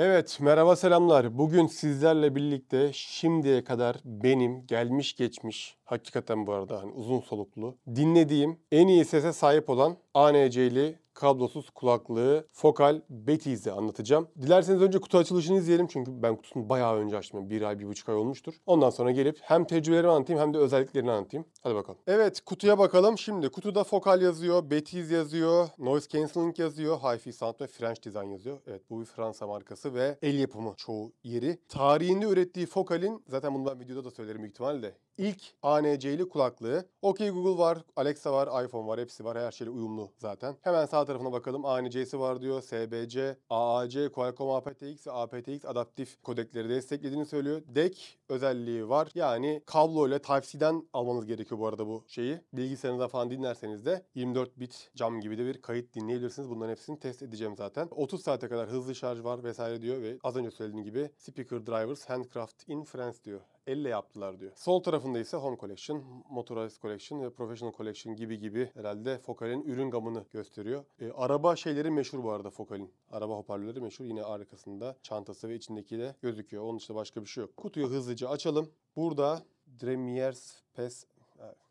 Evet, merhaba selamlar. Bugün sizlerle birlikte şimdiye kadar benim gelmiş geçmiş Hakikaten bu arada hani uzun soluklu. Dinlediğim en iyi sese sahip olan ANC'li kablosuz kulaklığı Focal Beties'i anlatacağım. Dilerseniz önce kutu açılışını izleyelim çünkü ben kutusunu bayağı önce açtım. Bir ay, bir buçuk ay olmuştur. Ondan sonra gelip hem tecrübelerimi anlatayım hem de özelliklerini anlatayım. Hadi bakalım. Evet kutuya bakalım. Şimdi kutuda Focal yazıyor, Betiz yazıyor, Noise Cancelling yazıyor, Hi-Fi Sound ve French Design yazıyor. Evet bu bir Fransa markası ve el yapımı çoğu yeri. Tarihinde ürettiği Focal'in zaten bunu ben videoda da söylerim büyük ihtimalle ilk ANC'li kulaklığı. OK Google var, Alexa var, iPhone var, hepsi var. Her şeyle uyumlu zaten. Hemen sağ tarafına bakalım. ANC'si var diyor. SBC, AAC, Qualcomm aptX ve aptX adaptif kodekleri desteklediğini söylüyor. DEC özelliği var. Yani kablo ile Type-C'den almanız gerekiyor bu arada bu şeyi. Bilgisayarınızda falan dinlerseniz de 24 bit cam gibi de bir kayıt dinleyebilirsiniz. Bunların hepsini test edeceğim zaten. 30 saate kadar hızlı şarj var vesaire diyor ve az önce söylediğim gibi speaker drivers handcraft in France diyor elle yaptılar diyor. Sol tarafında ise Home Collection, Motorized Collection ve Professional Collection gibi gibi herhalde Focal'in ürün gamını gösteriyor. E, araba şeyleri meşhur bu arada Focal'in. Araba hoparlörleri meşhur. Yine arkasında çantası ve içindeki de gözüküyor. Onun dışında başka bir şey yok. Kutuyu hızlıca aracı açalım. Burada Dremiers Pes e,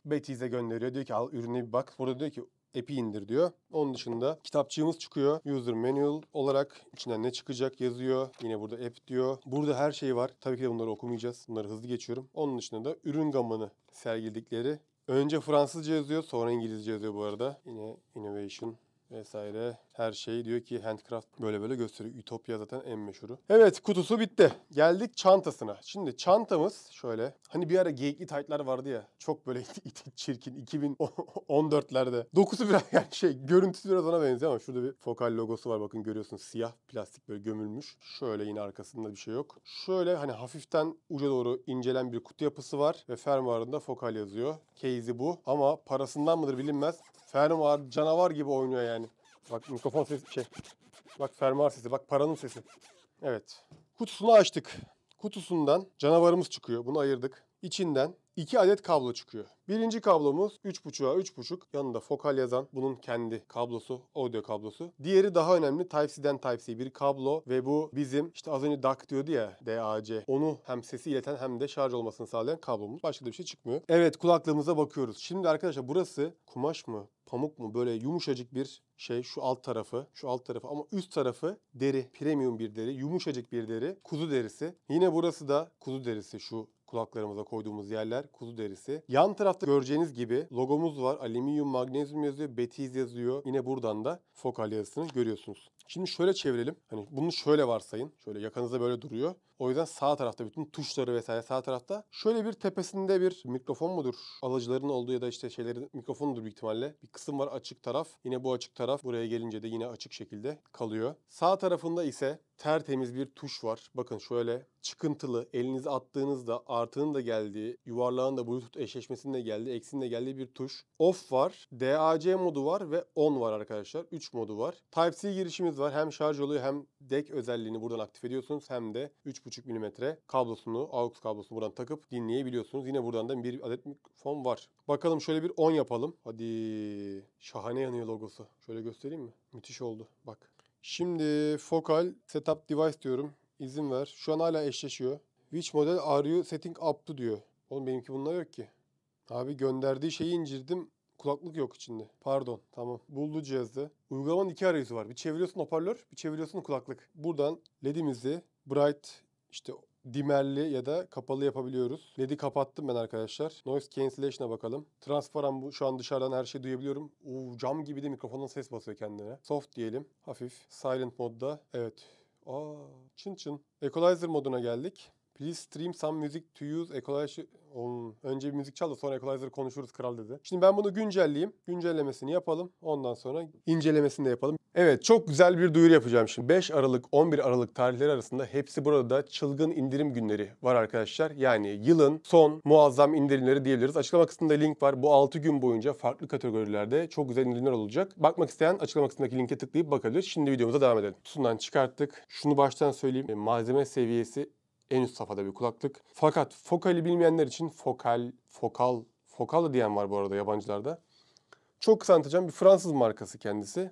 Betty's'e gönderiyor. Diyor ki al ürüne bir bak. Burada diyor ki app'i indir diyor. Onun dışında kitapçığımız çıkıyor. User manual olarak içinden ne çıkacak yazıyor. Yine burada app diyor. Burada her şey var. Tabii ki de bunları okumayacağız. Bunları hızlı geçiyorum. Onun dışında da ürün gamını sergiledikleri. Önce Fransızca yazıyor sonra İngilizce yazıyor bu arada. Yine innovation vesaire her şeyi. Diyor ki handcraft böyle böyle gösteriyor. Ütopya zaten en meşhuru. Evet kutusu bitti. Geldik çantasına. Şimdi çantamız şöyle. Hani bir ara geyikli taytlar vardı ya. Çok böyle iti çirkin 2014'lerde. Dokusu biraz yani şey görüntüsü biraz ona benziyor ama şurada bir fokal logosu var bakın görüyorsunuz. Siyah plastik böyle gömülmüş. Şöyle yine arkasında bir şey yok. Şöyle hani hafiften uca doğru incelen bir kutu yapısı var ve fermuarında fokal yazıyor. Case'i bu ama parasından mıdır bilinmez. Fermuar canavar gibi oynuyor yani. Bak mikrofon sesi şey. Bak fermuar sesi. Bak paranın sesi. Evet. Kutusunu açtık. Kutusundan canavarımız çıkıyor. Bunu ayırdık. İçinden 2 adet kablo çıkıyor. Birinci kablomuz 3.5'a 3.5 yanında fokal yazan bunun kendi kablosu, audio kablosu. Diğeri daha önemli Type-C'den Type-C bir kablo ve bu bizim işte az önce DAC diyordu ya DAC. Onu hem sesi ileten hem de şarj olmasını sağlayan kablomuz. Başka da bir şey çıkmıyor. Evet kulaklığımıza bakıyoruz. Şimdi arkadaşlar burası kumaş mı? pamuk mu böyle yumuşacık bir şey şu alt tarafı şu alt tarafı ama üst tarafı deri premium bir deri yumuşacık bir deri kuzu derisi yine burası da kuzu derisi şu kulaklarımıza koyduğumuz yerler kuzu derisi. Yan tarafta göreceğiniz gibi logomuz var. Alüminyum, magnezyum yazıyor, betiz yazıyor. Yine buradan da fokal yazısını görüyorsunuz. Şimdi şöyle çevirelim. Hani bunu şöyle varsayın. Şöyle yakanızda böyle duruyor. O yüzden sağ tarafta bütün tuşları vesaire sağ tarafta. Şöyle bir tepesinde bir mikrofon mudur? Alıcıların olduğu ya da işte şeylerin mikrofonudur büyük ihtimalle. Bir kısım var açık taraf. Yine bu açık taraf buraya gelince de yine açık şekilde kalıyor. Sağ tarafında ise tertemiz bir tuş var. Bakın şöyle çıkıntılı elinizi attığınızda artının da geldiği, yuvarlağın da bluetooth eşleşmesinin de geldiği, eksinin de geldiği bir tuş. Off var, DAC modu var ve on var arkadaşlar. 3 modu var. Type-C girişimiz var. Hem şarj oluyor hem deck özelliğini buradan aktif ediyorsunuz hem de 3.5 mm kablosunu, AUX kablosunu buradan takıp dinleyebiliyorsunuz. Yine buradan da bir adet mikrofon var. Bakalım şöyle bir 10 yapalım. Hadi şahane yanıyor logosu. Şöyle göstereyim mi? Müthiş oldu. Bak. Şimdi Focal Setup Device diyorum. İzin ver. Şu an hala eşleşiyor. Which model are you setting up to diyor. Oğlum benimki bunlar yok ki. Abi gönderdiği şeyi incirdim Kulaklık yok içinde. Pardon. Tamam. Buldu cihazı. Uygulamanın iki arayüzü var. Bir çeviriyorsun hoparlör, bir çeviriyorsun kulaklık. Buradan LED'imizi bright işte dimerli ya da kapalı yapabiliyoruz. LED'i kapattım ben arkadaşlar. Noise cancellation'a bakalım. Transparan bu. Şu an dışarıdan her şeyi duyabiliyorum. Oo, cam gibi de mikrofonun ses basıyor kendine. Soft diyelim. Hafif. Silent modda. Evet. Aa, çın çın. Equalizer moduna geldik. Please stream some music to use equalizer... önce bir müzik çal da sonra equalizer'ı konuşuruz kral dedi. Şimdi ben bunu güncelleyeyim. Güncellemesini yapalım. Ondan sonra incelemesini de yapalım. Evet çok güzel bir duyuru yapacağım şimdi. 5 Aralık 11 Aralık tarihleri arasında hepsi burada da çılgın indirim günleri var arkadaşlar. Yani yılın son muazzam indirimleri diyebiliriz. Açıklama kısmında link var. Bu 6 gün boyunca farklı kategorilerde çok güzel indirimler olacak. Bakmak isteyen açıklama kısmındaki linke tıklayıp bakabilir. Şimdi videomuza devam edelim. Kutusundan çıkarttık. Şunu baştan söyleyeyim. E, malzeme seviyesi en üst safhada bir kulaklık. Fakat fokali bilmeyenler için fokal, fokal, fokal diyen var bu arada yabancılarda. Çok kısa anlatacağım. Bir Fransız markası kendisi.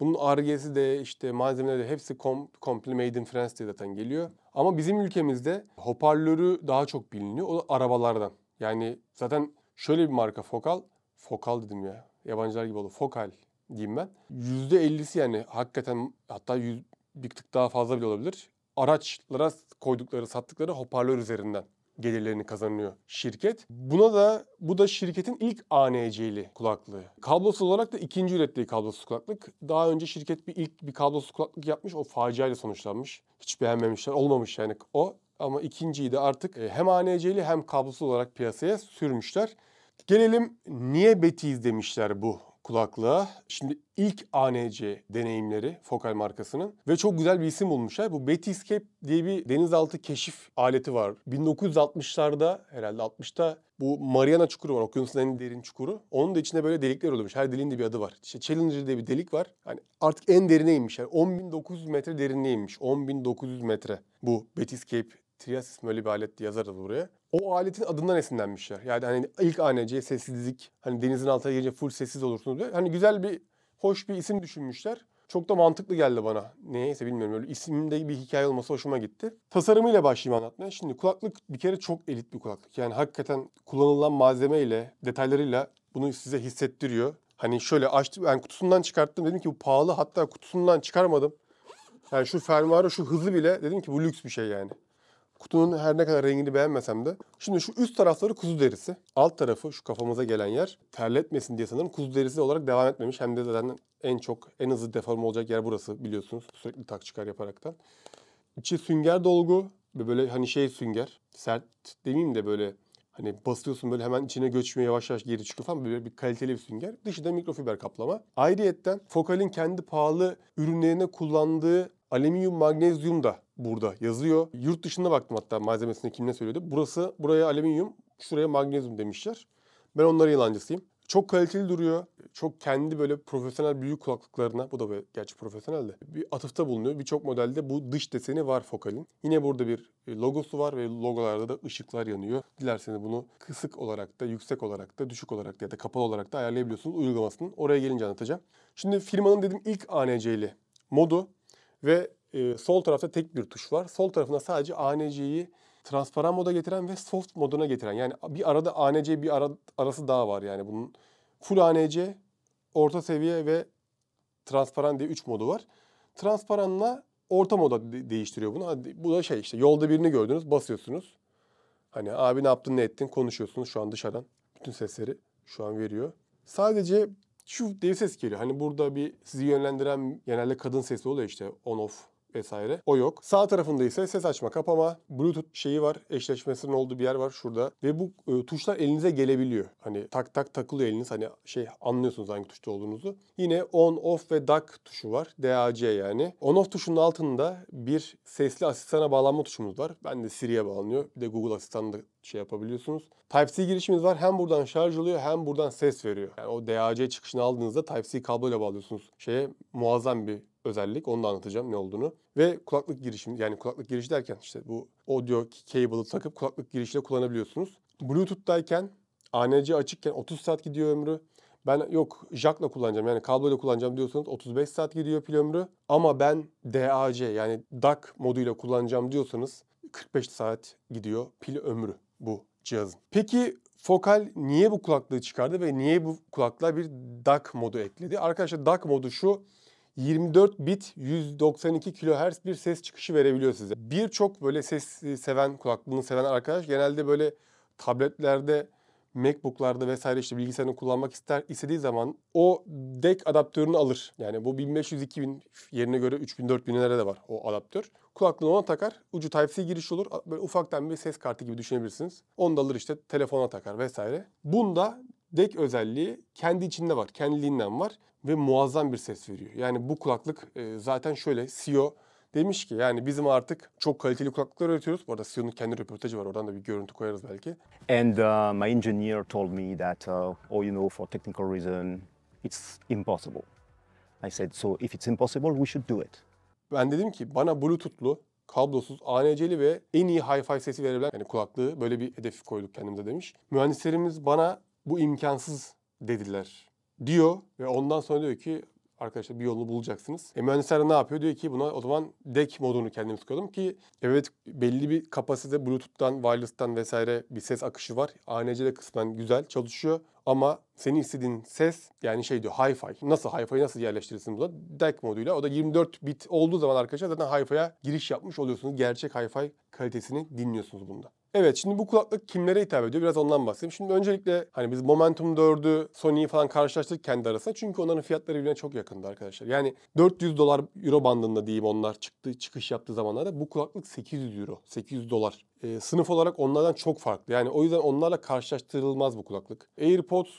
Bunun argesi de işte malzemeleri de hepsi com, komple made in France diye zaten geliyor. Ama bizim ülkemizde hoparlörü daha çok biliniyor. O da arabalardan. Yani zaten şöyle bir marka Fokal. Fokal dedim ya. Yabancılar gibi oldu. Fokal diyeyim ben. %50'si yani hakikaten hatta yüz, bir tık daha fazla bile olabilir. Araçlara koydukları, sattıkları hoparlör üzerinden gelirlerini kazanıyor şirket. Buna da bu da şirketin ilk ANC'li kulaklığı. Kablosuz olarak da ikinci ürettiği kablosuz kulaklık. Daha önce şirket bir ilk bir kablosuz kulaklık yapmış. O faciayla sonuçlanmış. Hiç beğenmemişler. Olmamış yani o. Ama ikinciyi de artık e, hem ANC'li hem kablosuz olarak piyasaya sürmüşler. Gelelim niye Betiz demişler bu kulaklığa. Şimdi ilk ANC deneyimleri Focal markasının ve çok güzel bir isim bulmuşlar. Bu Betiscape diye bir denizaltı keşif aleti var. 1960'larda herhalde 60'ta bu Mariana çukuru var. Okyanusun en derin çukuru. Onun da içinde böyle delikler oluyormuş. Her deliğin de bir adı var. İşte Challenger diye bir delik var. Hani artık en derine inmiş. Yani 10.900 metre derinliğe inmiş. 10.900 metre bu Betiscape Triasis böyle bir alet yazarız buraya o aletin adından esinlenmişler. Yani hani ilk ANC sessizlik hani denizin altına girince full sessiz olursunuz diye. Hani güzel bir hoş bir isim düşünmüşler. Çok da mantıklı geldi bana. Neyse bilmiyorum öyle isimde bir hikaye olması hoşuma gitti. Tasarımıyla başlayayım anlatmaya. Şimdi kulaklık bir kere çok elit bir kulaklık. Yani hakikaten kullanılan malzemeyle, detaylarıyla bunu size hissettiriyor. Hani şöyle açtım, yani kutusundan çıkarttım. Dedim ki bu pahalı hatta kutusundan çıkarmadım. Yani şu fermuarı, şu hızlı bile dedim ki bu lüks bir şey yani. Kutunun her ne kadar rengini beğenmesem de. Şimdi şu üst tarafları kuzu derisi. Alt tarafı şu kafamıza gelen yer terletmesin diye sanırım kuzu derisi olarak devam etmemiş. Hem de zaten en çok en hızlı deform olacak yer burası biliyorsunuz. Sürekli tak çıkar yaparaktan. İçi sünger dolgu ve böyle hani şey sünger. Sert demeyeyim de böyle Hani basıyorsun böyle hemen içine göçmüyor yavaş yavaş geri çıkıyor falan böyle bir kaliteli bir sünger. Dışı da mikrofiber kaplama. Ayrıyetten Focal'in kendi pahalı ürünlerine kullandığı alüminyum magnezyum da burada yazıyor. Yurt dışında baktım hatta malzemesini kim ne söylüyordu. Burası buraya alüminyum, şuraya magnezyum demişler. Ben onların yalancısıyım. Çok kaliteli duruyor. Çok kendi böyle profesyonel büyük kulaklıklarına, bu da böyle, gerçi profesyonel de, bir atıfta bulunuyor. Birçok modelde bu dış deseni var Focal'in. Yine burada bir e, logosu var ve logolarda da ışıklar yanıyor. Dilerseniz bunu kısık olarak da, yüksek olarak da, düşük olarak da ya da kapalı olarak da ayarlayabiliyorsunuz uygulamasını. Oraya gelince anlatacağım. Şimdi firmanın dedim ilk ANC'li modu ve e, sol tarafta tek bir tuş var. Sol tarafında sadece ANC'yi transparan moda getiren ve soft moduna getiren. Yani bir arada ANC bir ara, arası daha var yani bunun. Full ANC, orta seviye ve transparan diye 3 modu var. Transparanla orta moda de- değiştiriyor bunu. Hadi, bu da şey işte yolda birini gördünüz basıyorsunuz. Hani abi ne yaptın ne ettin konuşuyorsunuz şu an dışarıdan. Bütün sesleri şu an veriyor. Sadece şu dev ses geliyor. Hani burada bir sizi yönlendiren genelde kadın sesi oluyor işte on off vesaire. O yok. Sağ tarafında ise ses açma kapama, bluetooth şeyi var, eşleşmesinin olduğu bir yer var şurada. Ve bu e, tuşlar elinize gelebiliyor. Hani tak tak takılıyor eliniz. Hani şey anlıyorsunuz hangi tuşta olduğunuzu. Yine on, off ve DAC tuşu var. DAC yani. On off tuşunun altında bir sesli asistana bağlanma tuşumuz var. Ben de Siri'ye bağlanıyor. Bir de Google Asistan'da şey yapabiliyorsunuz. Type-C girişimiz var. Hem buradan şarj oluyor hem buradan ses veriyor. Yani o DAC çıkışını aldığınızda Type-C kabloyla bağlıyorsunuz. Şeye muazzam bir özellik. Onu da anlatacağım ne olduğunu. Ve kulaklık girişim yani kulaklık girişi derken işte bu audio cable'ı takıp kulaklık girişiyle kullanabiliyorsunuz. Bluetooth'tayken ANC açıkken 30 saat gidiyor ömrü. Ben yok jackla kullanacağım yani kabloyla kullanacağım diyorsanız 35 saat gidiyor pil ömrü. Ama ben DAC yani DAC moduyla kullanacağım diyorsanız 45 saat gidiyor pil ömrü bu cihazın. Peki Focal niye bu kulaklığı çıkardı ve niye bu kulaklığa bir DAC modu ekledi? Arkadaşlar DAC modu şu 24 bit 192 kHz bir ses çıkışı verebiliyor size. Birçok böyle ses e, seven, kulaklığını seven arkadaş genelde böyle tabletlerde MacBook'larda vesaire işte bilgisayarını kullanmak ister istediği zaman o deck adaptörünü alır. Yani bu 1500-2000 yerine göre 3000-4000'lere 4000 de var o adaptör. Kulaklığını ona takar. Ucu Type-C giriş olur. Böyle ufaktan bir ses kartı gibi düşünebilirsiniz. Onu da alır işte telefona takar vesaire. Bunda dek özelliği kendi içinde var, kendiliğinden var ve muazzam bir ses veriyor. Yani bu kulaklık e, zaten şöyle CEO demiş ki yani bizim artık çok kaliteli kulaklıklar üretiyoruz. Bu arada CEO'nun kendi röportajı var oradan da bir görüntü koyarız belki. And uh, my engineer told me that uh, oh you know for technical reason it's impossible. I said so if it's impossible we should do it. Ben dedim ki bana bluetoothlu kablosuz, ANC'li ve en iyi hi-fi sesi verebilen yani kulaklığı böyle bir hedef koyduk kendimize demiş. Mühendislerimiz bana bu imkansız dediler diyor ve ondan sonra diyor ki arkadaşlar bir yolunu bulacaksınız. E mühendisler ne yapıyor? Diyor ki buna o zaman deck modunu kendimiz koyalım ki evet belli bir kapasite Bluetooth'tan, wireless'tan vesaire bir ses akışı var. de kısmen güzel çalışıyor ama senin istediğin ses yani şey diyor hi-fi. Nasıl hi-fi'yi nasıl yerleştirirsin buna? deck moduyla. O da 24 bit olduğu zaman arkadaşlar zaten hi-fi'ya giriş yapmış oluyorsunuz. Gerçek hi-fi kalitesini dinliyorsunuz bunda. Evet şimdi bu kulaklık kimlere hitap ediyor biraz ondan bahsedeyim. Şimdi öncelikle hani biz Momentum 4'ü Sony'yi falan karşılaştırdık kendi arasında. Çünkü onların fiyatları birbirine çok yakındı arkadaşlar. Yani 400 dolar euro bandında diyeyim onlar çıktı çıkış yaptığı zamanlarda bu kulaklık 800 euro 800 dolar. E, sınıf olarak onlardan çok farklı. Yani o yüzden onlarla karşılaştırılmaz bu kulaklık. AirPods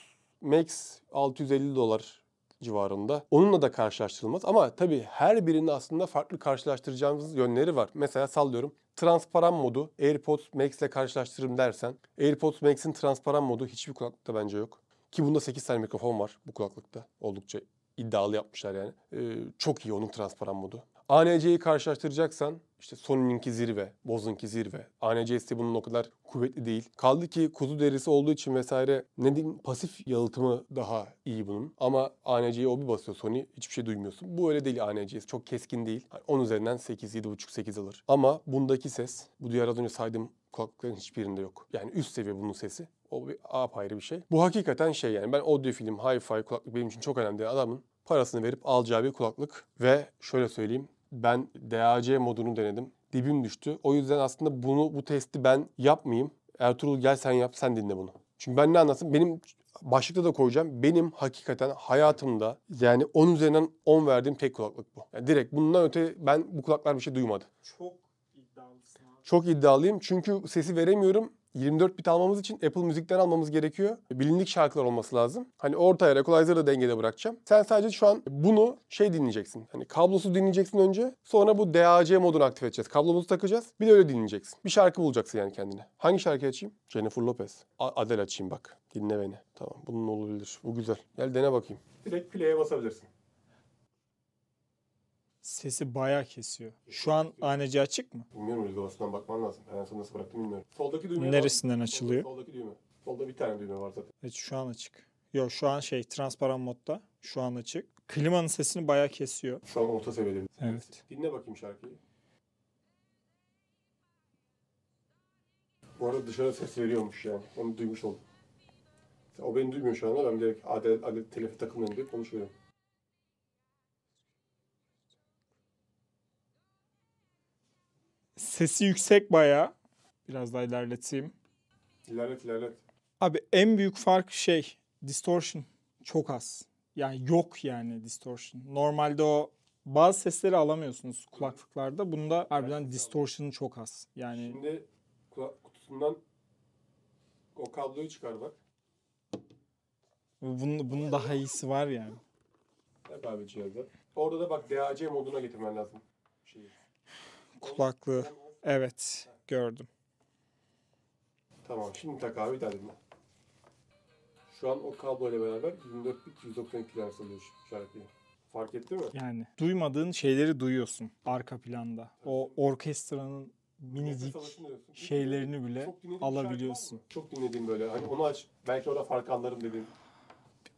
Max 650 dolar civarında. Onunla da karşılaştırılmaz ama tabii her birini aslında farklı karşılaştıracağımız yönleri var. Mesela sallıyorum transparan modu AirPods Max ile karşılaştırırım dersen AirPods Max'in transparan modu hiçbir kulaklıkta bence yok. Ki bunda 8 tane mikrofon var bu kulaklıkta. Oldukça iddialı yapmışlar yani. Ee, çok iyi onun transparan modu. ANC'yi karşılaştıracaksan işte Sony'ninki zirve, Boz'unki zirve. ANC bunun o kadar kuvvetli değil. Kaldı ki kuzu derisi olduğu için vesaire ne diyeyim pasif yalıtımı daha iyi bunun. Ama ANC'yi o bir basıyor Sony hiçbir şey duymuyorsun. Bu öyle değil ANC'si çok keskin değil. Yani 10 üzerinden 8, 7,5, 8 alır. Ama bundaki ses bu diğer az önce saydığım kulaklıkların hiçbirinde yok. Yani üst seviye bunun sesi. O bir apayrı bir şey. Bu hakikaten şey yani ben audio film, hi-fi kulaklık benim için çok önemli. Adamın parasını verip alacağı bir kulaklık ve şöyle söyleyeyim ben DAC modunu denedim. Dibim düştü. O yüzden aslında bunu bu testi ben yapmayayım. Ertuğrul gel sen yap sen dinle bunu. Çünkü ben ne anlatsam benim başlıkta da koyacağım. Benim hakikaten hayatımda yani 10 üzerinden 10 verdiğim tek kulaklık bu. Yani direkt bundan öte ben bu kulaklar bir şey duymadı. Çok iddialısın Çok iddialıyım çünkü sesi veremiyorum 24 bit almamız için Apple Müzik'ten almamız gerekiyor. Bilindik şarkılar olması lazım. Hani ortaya equalizer'ı da dengede bırakacağım. Sen sadece şu an bunu şey dinleyeceksin. Hani kablosuz dinleyeceksin önce. Sonra bu DAC modunu aktif edeceğiz. Kablomuzu takacağız. Bir de öyle dinleyeceksin. Bir şarkı bulacaksın yani kendine. Hangi şarkı açayım? Jennifer Lopez. A- Adele açayım bak. Dinle beni. Tamam bunun olabilir. Bu güzel. Gel dene bakayım. Direkt play'e basabilirsin. Sesi bayağı kesiyor. Şu an aneci açık mı? Bilmiyorum uygulamasından bakman lazım. en son nasıl bıraktım bilmiyorum. Soldaki düğme Neresinden açılıyor? Soldaki düğme. Solda bir tane düğme var zaten. Evet şu an açık. Yok şu an şey transparan modda. Şu an açık. Klimanın sesini bayağı kesiyor. Şu an orta seviyede. Evet. Dinle bakayım şarkıyı. Bu arada dışarıda ses veriyormuş yani. Onu duymuş oldum. O beni duymuyor şu anda. Ben direkt adet, adet telefi takımlarım diye konuşuyorum. Sesi yüksek baya. Biraz daha ilerleteyim. İlerlet ilerlet. Abi en büyük fark şey distortion çok az. Yani yok yani distortion. Normalde o bazı sesleri alamıyorsunuz kulaklıklarda. Bunda harbiden distortion çok az. Yani Şimdi kutusundan o kabloyu çıkar bak. bunun, bunun daha iyisi var yani. Hep abi cihazda. Orada da bak DAC moduna getirmen lazım. Şeyi. Kulaklığı. Evet, gördüm. Tamam, şimdi mutlaka bir Şu an o kablo ile beraber 24192 lira alıyor şarkıyı. Fark etti mi? Yani duymadığın şeyleri duyuyorsun arka planda. O orkestranın minicik şeylerini bile Çok alabiliyorsun. Çok dinlediğim böyle. Hani onu aç. Belki orada fark anlarım dediğim.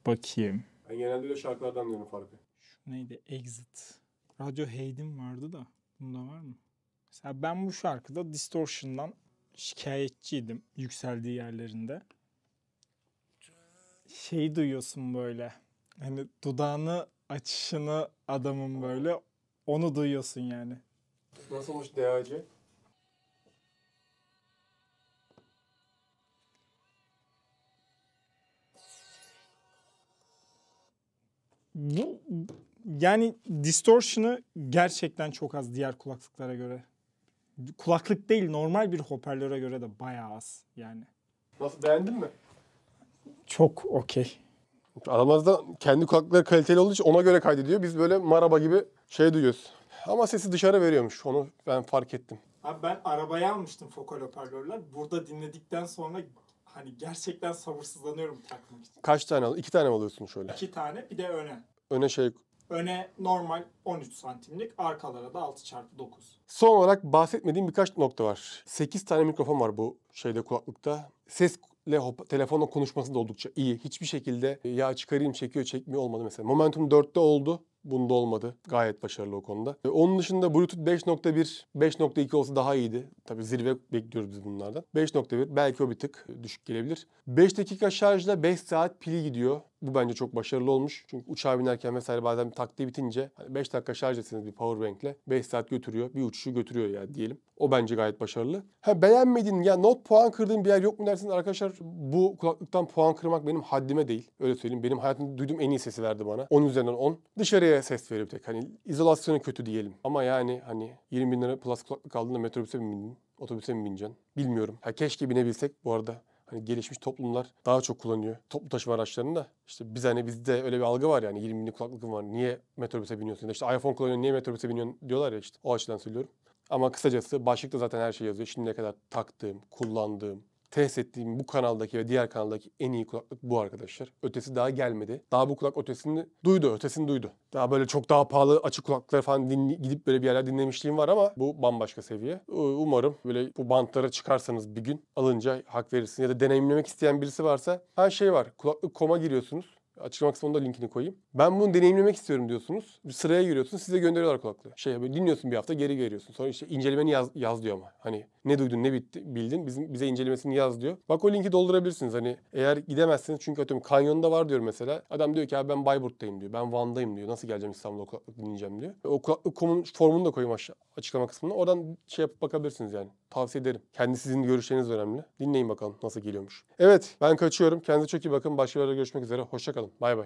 bakayım. Ben genelde öyle şarkılardan diyorum farkı. Şu neydi? Exit. Radyo Hayden vardı da. Bunda var mı? Mesela ben bu şarkıda distortion'dan şikayetçiydim yükseldiği yerlerinde. şey duyuyorsun böyle. Hani dudağını açışını adamın böyle onu duyuyorsun yani. nasıl Nasılmış DAC? Bu yani distortion'ı gerçekten çok az diğer kulaklıklara göre kulaklık değil normal bir hoparlöre göre de bayağı az yani. Nasıl beğendin mi? Çok okey. Adamlar da kendi kulaklıkları kaliteli olduğu için ona göre kaydediyor. Biz böyle maraba gibi şey duyuyoruz. Ama sesi dışarı veriyormuş. Onu ben fark ettim. Abi ben arabaya almıştım fokal hoparlörler. Burada dinledikten sonra hani gerçekten sabırsızlanıyorum takmak için. Kaç tane al? İki tane mi alıyorsun şöyle? İki tane bir de öne. Öne şey Öne normal 13 santimlik, arkalara da 6 çarpı 9. Son olarak bahsetmediğim birkaç nokta var. 8 tane mikrofon var bu şeyde kulaklıkta. Ses ile telefonla konuşması da oldukça iyi. Hiçbir şekilde ya çıkarayım çekiyor çekmiyor olmadı mesela. Momentum 4'te oldu. Bunda olmadı. Gayet başarılı o konuda. E, onun dışında Bluetooth 5.1, 5.2 olsa daha iyiydi. Tabii zirve bekliyoruz biz bunlardan. 5.1 belki o bir tık düşük gelebilir. 5 dakika şarjla 5 saat pili gidiyor bu bence çok başarılı olmuş. Çünkü uçağa binerken vesaire bazen bir taktiği bitince hani 5 dakika şarj etseniz bir powerbankle 5 saat götürüyor. Bir uçuşu götürüyor yani diyelim. O bence gayet başarılı. Ha beğenmedin ya not puan kırdığın bir yer yok mu dersiniz arkadaşlar bu kulaklıktan puan kırmak benim haddime değil. Öyle söyleyeyim. Benim hayatımda duyduğum en iyi sesi verdi bana. 10 üzerinden 10. Dışarıya ses veriyor tek. Hani izolasyonu kötü diyelim. Ama yani hani 20 bin lira plus kulaklık aldığında metrobüse mi bindin? Otobüse mi bineceksin? Bilmiyorum. Ha keşke binebilsek bu arada. Hani gelişmiş toplumlar daha çok kullanıyor toplu taşıma araçlarını da. İşte biz hani bizde öyle bir algı var yani 20 binlik kulaklıkım var. Niye metrobüse biniyorsun? İşte iPhone kullanıyorsun niye metrobüse biniyorsun diyorlar ya işte. O açıdan söylüyorum. Ama kısacası başlıkta zaten her şey yazıyor. Şimdiye kadar taktığım, kullandığım, test ettiğim bu kanaldaki ve diğer kanaldaki en iyi kulaklık bu arkadaşlar. Ötesi daha gelmedi. Daha bu kulak ötesini duydu, ötesini duydu. Daha böyle çok daha pahalı açık kulaklıkları falan dinli, gidip böyle bir yerler dinlemişliğim var ama bu bambaşka seviye. Umarım böyle bu bantlara çıkarsanız bir gün alınca hak verirsin ya da deneyimlemek isteyen birisi varsa her şey var. Kulaklık koma giriyorsunuz. Açıklama kısmında linkini koyayım. Ben bunu deneyimlemek istiyorum diyorsunuz. Bir sıraya giriyorsunuz. Size gönderiyorlar kulaklığı. Şey böyle dinliyorsun bir hafta geri veriyorsun. Sonra işte incelemeni yaz, yaz diyor ama. Hani ne duydun ne bitti, bildin bizim, bize incelemesini yaz diyor. Bak o linki doldurabilirsiniz. Hani eğer gidemezsiniz çünkü atıyorum kanyonda var diyor mesela. Adam diyor ki abi ben Bayburt'tayım diyor. Ben Van'dayım diyor. Nasıl geleceğim İstanbul'a kulaklık dinleyeceğim diyor. O kulaklık formunu da koyayım aşağı açıklama kısmına. Oradan şey yapıp bakabilirsiniz yani. Tavsiye ederim. Kendi sizin görüşleriniz önemli. Dinleyin bakalım nasıl geliyormuş. Evet ben kaçıyorum. Kendinize çok iyi bakın. Başka görüşmek üzere. Hoşçakalın. Bay bay.